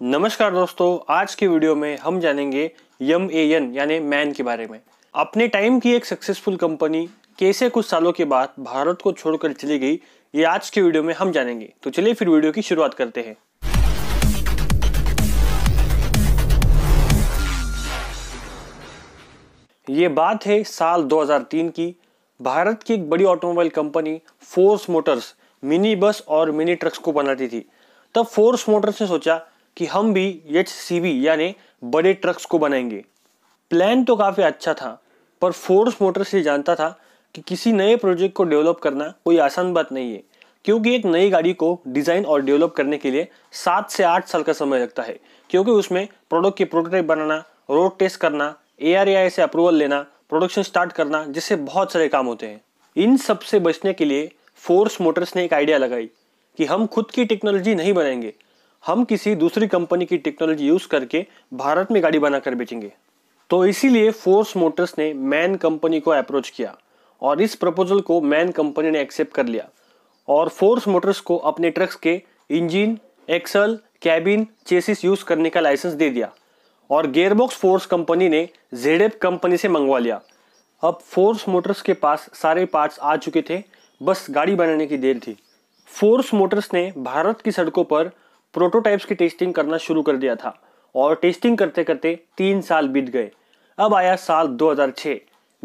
नमस्कार दोस्तों आज की वीडियो में हम जानेंगे यम ए एन यानी मैन के बारे में अपने टाइम की एक सक्सेसफुल कंपनी कैसे कुछ सालों के बाद भारत को छोड़कर चली गई ये आज की वीडियो में हम जानेंगे तो चलिए फिर वीडियो की शुरुआत करते हैं ये बात है साल 2003 की भारत की एक बड़ी automobile company Force Motors mini bus और मिनी ट्रक्स को बनाती थी तब फोर्स मोटर्स ने सोचा कि हम भी एच यानी बड़े ट्रक्स को बनाएंगे प्लान तो काफ़ी अच्छा था पर फोर्स मोटर से जानता था कि किसी नए प्रोजेक्ट को डेवलप करना कोई आसान बात नहीं है क्योंकि एक नई गाड़ी को डिज़ाइन और डेवलप करने के लिए सात से आठ साल का समय लगता है क्योंकि उसमें प्रोडक्ट के प्रोटोटाइप बनाना रोड टेस्ट करना ए से अप्रूवल लेना प्रोडक्शन स्टार्ट करना जिससे बहुत सारे काम होते हैं इन सब से बचने के लिए फोर्स मोटर्स ने एक आइडिया लगाई कि हम खुद की टेक्नोलॉजी नहीं बनाएंगे हम किसी दूसरी कंपनी की टेक्नोलॉजी यूज़ करके भारत में गाड़ी बनाकर बेचेंगे तो इसीलिए फोर्स मोटर्स ने मैन कंपनी को अप्रोच किया और इस प्रपोजल को मैन कंपनी ने एक्सेप्ट कर लिया और फोर्स मोटर्स को अपने ट्रक्स के engine axle cabin chassis use करने का लाइसेंस दे दिया और गेयरबॉक्स फोर्स कंपनी ने जेडेप कंपनी से मंगवा लिया अब फोर्स मोटर्स के पास सारे पार्ट्स आ चुके थे बस गाड़ी बनाने की देर थी फोर्स मोटर्स ने भारत की सड़कों पर प्रोटोटाइप्स की टेस्टिंग करना शुरू कर दिया था और टेस्टिंग करते करते तीन साल बीत गए अब आया साल 2006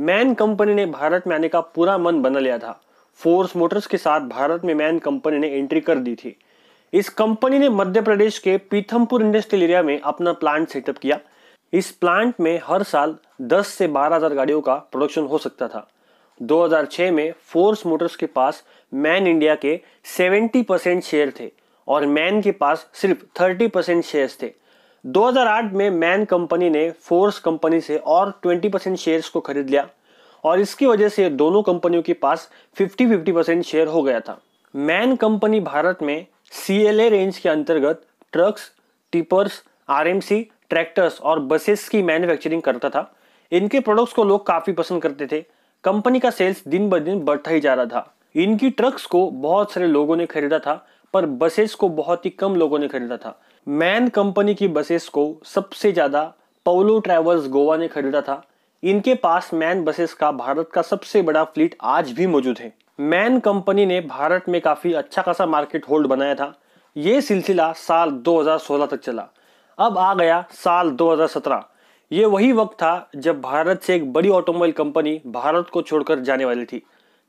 मैन कंपनी ने भारत में आने का पूरा मन बना लिया था फोर्स मोटर्स के साथ भारत में मैन कंपनी ने एंट्री कर दी थी इस कंपनी ने मध्य प्रदेश के पीथमपुर इंडस्ट्रियल एरिया में अपना प्लांट सेटअप किया इस प्लांट में हर साल 10 से 12,000 गाड़ियों का प्रोडक्शन हो सकता था 2006 में फोर्स मोटर्स के पास मैन इंडिया के 70 परसेंट शेयर थे और मैन के पास सिर्फ 30 परसेंट शेयर्स थे 2008 में मैन कंपनी ने फोर्स कंपनी से और 20 परसेंट शेयर्स को खरीद लिया और इसकी वजह से दोनों कंपनियों के पास 50-50 परसेंट शेयर हो गया था मैन कंपनी भारत में सी रेंज के अंतर्गत ट्रक्स टिपर्स सी ट्रैक्टर्स और बसेस की मैन्युफैक्चरिंग करता था इनके प्रोडक्ट्स को लोग काफ़ी पसंद करते थे कंपनी का सेल्स दिन ब दिन बढ़ता ही जा रहा था इनकी ट्रक्स को बहुत सारे लोगों ने खरीदा था पर बसेस को बहुत ही कम लोगों ने खरीदा था मैन कंपनी की बसेस को सबसे ज़्यादा पोलो ट्रेवल्स गोवा ने खरीदा था इनके पास मैन बसेस का भारत का सबसे बड़ा फ्लीट आज भी मौजूद है मैन कंपनी ने भारत में काफ़ी अच्छा खासा मार्केट होल्ड बनाया था ये सिलसिला साल 2016 तक चला अब आ गया साल 2017 ये वही वक्त था जब भारत से एक बड़ी ऑटोमोबाइल कंपनी भारत को छोड़कर जाने वाली थी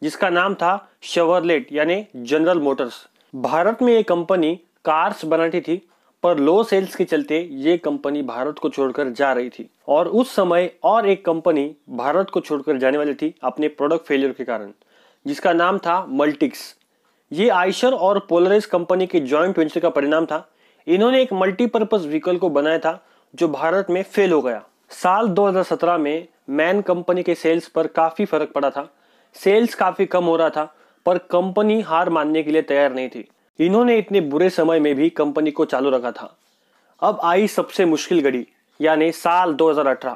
जिसका नाम था शवरलेट यानी जनरल मोटर्स भारत में ये कंपनी कार्स बनाती थी पर लो सेल्स के चलते ये कंपनी भारत को छोड़कर जा रही थी और उस समय और एक कंपनी भारत को छोड़कर जाने वाली थी अपने प्रोडक्ट फेलियर के कारण जिसका नाम था मल्टिक्स ये आइशर और पोलराइज कंपनी के जॉइंट वेंचर का परिणाम था इन्होंने एक मल्टीपर्पज व्हीकल को बनाया था जो भारत में फेल हो गया साल 2017 में मैन कंपनी के सेल्स पर काफ़ी फर्क पड़ा था सेल्स काफ़ी कम हो रहा था पर कंपनी हार मानने के लिए तैयार नहीं थी इन्होंने इतने बुरे समय में भी कंपनी को चालू रखा था अब आई सबसे मुश्किल घड़ी यानी साल 2018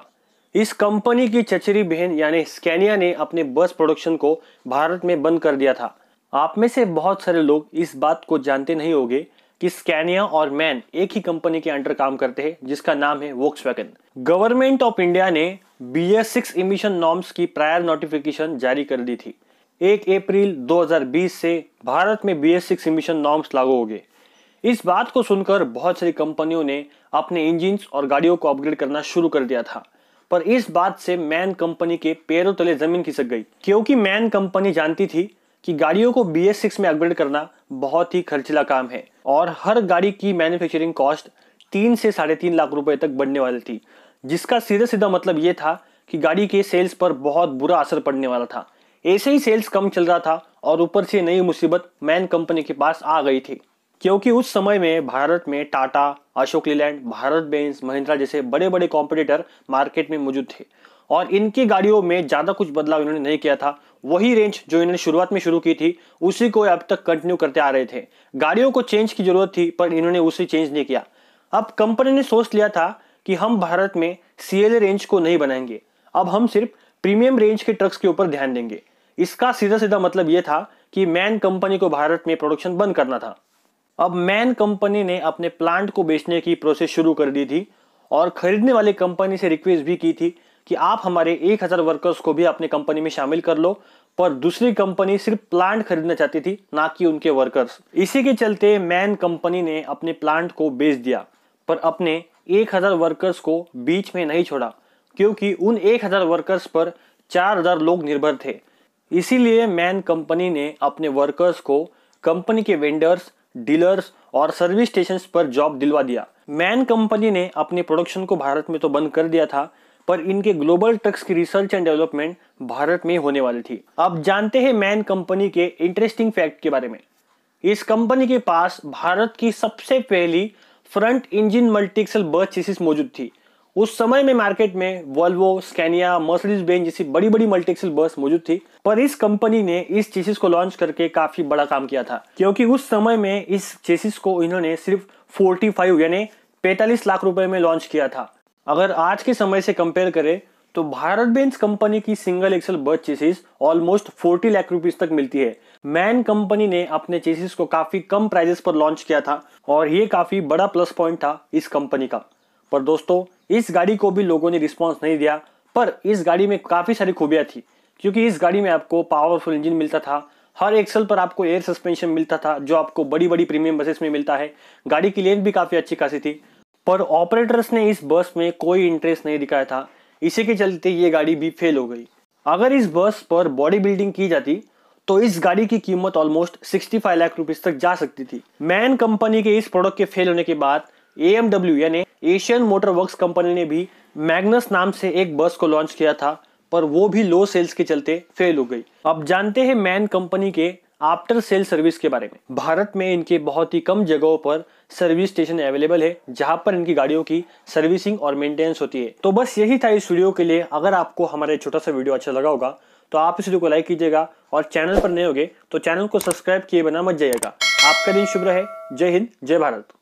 इस कंपनी की चचेरी बहन यानी स्कैनिया ने अपने बस प्रोडक्शन को भारत में बंद कर दिया था आप में से बहुत सारे लोग इस बात को जानते नहीं होंगे कि स्कैनिया और मैन एक ही कंपनी के अंडर काम करते हैं जिसका नाम है वोक्स गवर्नमेंट ऑफ इंडिया ने B S six emission norms की प्रायर नोटिफिकेशन जारी कर दी थी एक अप्रैल 2020 से भारत में B S six emission norms लागू हो गए इस बात को सुनकर बहुत सारी कंपनियों ने अपने इंजिन और गाड़ियों को अपग्रेड करना शुरू कर दिया था पर इस बात से मैन कंपनी के पैरों तले जमीन खिसक गई क्योंकि मैन कंपनी जानती थी कि गाड़ियों को बी एस सिक्स में अपग्रेड करना बहुत ही खर्चीला काम है और हर गाड़ी की मैन्युफैक्चरिंग कॉस्ट तीन से साढ़े तीन लाख रुपए तक बढ़ने वाली थी जिसका सीधा सीधा मतलब ये था कि गाड़ी के सेल्स पर बहुत बुरा असर पड़ने वाला था ऐसे ही सेल्स कम चल रहा था और ऊपर से नई मुसीबत मैन कंपनी के पास आ गई थी क्योंकि उस समय में भारत में टाटा अशोक लीलैंड भारत बेंस महिंद्रा जैसे बड़े बड़े कॉम्पिटिटर मार्केट में मौजूद थे और इनकी गाड़ियों में ज़्यादा कुछ बदलाव इन्होंने नहीं किया था वही रेंज जो इन्होंने शुरुआत में शुरू की थी उसी को अब तक कंटिन्यू करते आ रहे थे गाड़ियों को चेंज की जरूरत थी पर इन्होंने उसे चेंज नहीं किया अब कंपनी ने सोच लिया था कि हम भारत में सी रेंज को नहीं बनाएंगे अब हम सिर्फ प्रीमियम रेंज के ट्रक्स के ऊपर ध्यान देंगे इसका सीधा सीधा मतलब यह था कि मैन कंपनी को भारत में प्रोडक्शन बंद करना था अब मैन कंपनी ने अपने प्लांट को बेचने की प्रोसेस शुरू कर दी थी और खरीदने वाली कंपनी से रिक्वेस्ट भी की थी कि आप हमारे 1000 वर्कर्स को भी अपने कंपनी में शामिल कर लो पर दूसरी कंपनी सिर्फ प्लांट खरीदना चाहती थी ना कि उनके वर्कर्स इसी के चलते मैन कंपनी ने अपने प्लांट को बेच दिया पर अपने 1000 वर्कर्स को बीच में नहीं छोड़ा क्योंकि उन 1000 वर्कर्स पर 4000 लोग निर्भर थे इसीलिए मैन कंपनी ने अपने वर्कर्स को कंपनी के वेंडर्स डीलर्स और सर्विस स्टेशन पर जॉब दिलवा दिया मैन कंपनी ने अपने प्रोडक्शन को भारत में तो बंद कर दिया था पर इनके ग्लोबल ट्रक्स की रिसर्च एंड डेवलपमेंट भारत में होने वाली थी अब जानते हैं मैन कंपनी के इंटरेस्टिंग फैक्ट के बारे में इस कंपनी के पास भारत की सबसे पहली फ्रंट इंजन मल्टीक्सल बस चीसिस मौजूद थी उस समय में मार्केट में वॉल्वो स्कैनिया मर्सिडीज बेन जैसी बड़ी बड़ी मल्टीक्सल बस मौजूद थी पर इस कंपनी ने इस चेसिस को लॉन्च करके काफी बड़ा काम किया था क्योंकि उस समय में इस चेसिस को इन्होंने सिर्फ 45 यानी 45 लाख रुपए में लॉन्च किया था अगर आज के समय से कंपेयर करें तो भारत बेंस कंपनी की single axle bus chassis almost 40 lakh rupees तक मिलती है मैन कंपनी ने अपने चेसिस को काफी कम प्राइजेस पर लॉन्च किया था और ये काफी बड़ा प्लस पॉइंट था इस कंपनी का पर दोस्तों इस गाड़ी को भी लोगों ने रिस्पॉन्स नहीं दिया पर इस गाड़ी में काफ़ी सारी खूबियाँ थी क्योंकि इस गाड़ी में आपको पावरफुल इंजन मिलता था हर एक्सल पर आपको एयर सस्पेंशन मिलता था जो आपको बड़ी बड़ी प्रीमियम बसेस में मिलता है गाड़ी की लेंथ भी काफ़ी अच्छी खासी थी पर ऑपरेटर्स ने इस बस में कोई इंटरेस्ट नहीं दिखाया था इसी के चलते ये गाड़ी भी फेल हो गई अगर इस बस पर बॉडी बिल्डिंग की जाती तो इस गाड़ी की कीमत ऑलमोस्ट 65 लाख रुपीस तक जा सकती थी मैन कंपनी के इस प्रोडक्ट के फेल होने के बाद ए यानी एशियन मोटर वर्क कंपनी ने भी मैग्नस नाम से एक बस को लॉन्च किया था पर वो भी लो सेल्स के चलते फेल हो गई अब जानते हैं मैन कंपनी के आफ्टर सेल सर्विस के बारे में भारत में इनके बहुत ही कम जगहों पर सर्विस स्टेशन अवेलेबल है जहां पर इनकी गाड़ियों की सर्विसिंग और मेंटेनेंस होती है तो बस यही था इस वीडियो के लिए अगर आपको हमारा छोटा सा वीडियो अच्छा लगा होगा तो आप इस वीडियो को लाइक कीजिएगा और चैनल पर नए होगे तो चैनल को सब्सक्राइब किए बिना मत जाइएगा आपका दिन शुभ रहे जय हिंद जय भारत